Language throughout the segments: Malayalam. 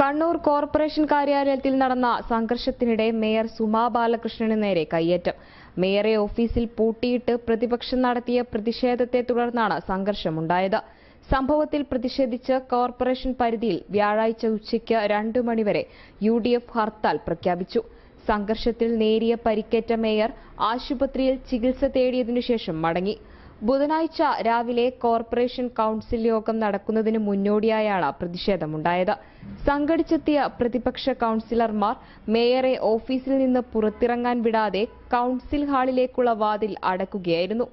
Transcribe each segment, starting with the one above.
കണ്ണൂർ കോർപ്പറേഷൻ കാര്യാലയത്തിൽ നടന്ന സംഘർഷത്തിനിടെ മേയർ സുമാ ബാലകൃഷ്ണന് നേരെ കയ്യേറ്റം മേയറെ ഓഫീസിൽ പൂട്ടിയിട്ട് പ്രതിപക്ഷം നടത്തിയ പ്രതിഷേധത്തെ തുടർന്നാണ് സംഘർഷമുണ്ടായത് സംഭവത്തിൽ പ്രതിഷേധിച്ച് കോർപ്പറേഷൻ പരിധിയിൽ വ്യാഴാഴ്ച ഉച്ചയ്ക്ക് രണ്ടു മണിവരെ യു ഡി എഫ് ഹർത്താൽ പ്രഖ്യാപിച്ചു സംഘർഷത്തിൽ നേരിയ പരിക്കേറ്റ മേയർ ആശുപത്രിയിൽ ചികിത്സ തേടിയതിനുശേഷം മടങ്ങി ബുധനാഴ്ച രാവിലെ കോർപ്പറേഷൻ കൌൺസിൽ യോഗം നടക്കുന്നതിന് മുന്നോടിയായാണ് പ്രതിഷേധമുണ്ടായത് സംഘടിച്ചെത്തിയ പ്രതിപക്ഷ കൌൺസിലർമാർ മേയറെ ഓഫീസിൽ നിന്ന് പുറത്തിറങ്ങാൻ വിടാതെ കൌൺസിൽ ഹാളിലേക്കുള്ള വാതിൽ അടക്കുകയായിരുന്നു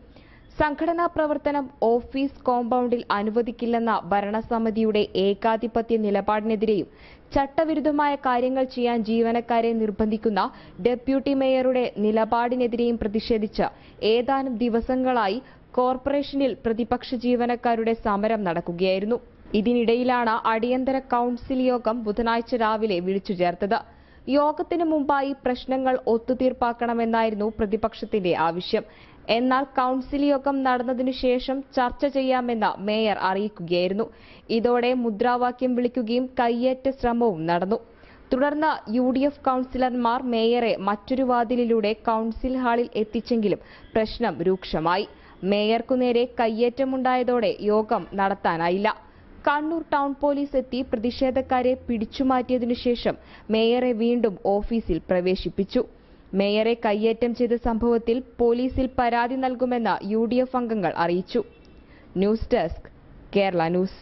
സംഘടനാ പ്രവർത്തനം ഓഫീസ് കോമ്പൗണ്ടിൽ അനുവദിക്കില്ലെന്ന ഭരണസമിതിയുടെ ഏകാധിപത്യ നിലപാടിനെതിരെയും ചട്ടവിരുദ്ധമായ കാര്യങ്ങൾ ചെയ്യാൻ ജീവനക്കാരെ നിർബന്ധിക്കുന്ന ഡെപ്യൂട്ടി മേയറുടെ നിലപാടിനെതിരെയും പ്രതിഷേധിച്ച് ഏതാനും ദിവസങ്ങളായി കോർപ്പറേഷനിൽ പ്രതിപക്ഷ ജീവനക്കാരുടെ സമരം നടക്കുകയായിരുന്നു ഇതിനിടയിലാണ് അടിയന്തര കൌൺസിൽ യോഗം ബുധനാഴ്ച രാവിലെ വിളിച്ചു ചേർത്തത് യോഗത്തിനു മുമ്പായി പ്രശ്നങ്ങൾ ഒത്തുതീർപ്പാക്കണമെന്നായിരുന്നു പ്രതിപക്ഷത്തിന്റെ ആവശ്യം എന്നാൽ കൌൺസിൽ യോഗം നടന്നതിനു ശേഷം ചർച്ച ചെയ്യാമെന്ന് മേയർ അറിയിക്കുകയായിരുന്നു ഇതോടെ മുദ്രാവാക്യം വിളിക്കുകയും കയ്യേറ്റ ശ്രമവും നടന്നു തുടർന്ന് യു ഡി എഫ് കൌൺസിലർമാർ മേയറെ മറ്റൊരു വാതിലിലൂടെ കൌൺസിൽ ഹാളിൽ എത്തിച്ചെങ്കിലും പ്രശ്നം രൂക്ഷമായി മേയർക്കു നേരെ കയ്യേറ്റമുണ്ടായതോടെ യോഗം നടത്താനായില്ല കണ്ണൂർ ടൗൺ പോലീസ് എത്തി പ്രതിഷേധക്കാരെ പിടിച്ചുമാറ്റിയതിനു ശേഷം മേയറെ വീണ്ടും ഓഫീസിൽ പ്രവേശിപ്പിച്ചു മേയറെ കയ്യേറ്റം ചെയ്ത സംഭവത്തിൽ പോലീസിൽ പരാതി നൽകുമെന്ന് യു അംഗങ്ങൾ അറിയിച്ചു ന്യൂസ് ഡെസ്ക് കേരള ന്യൂസ്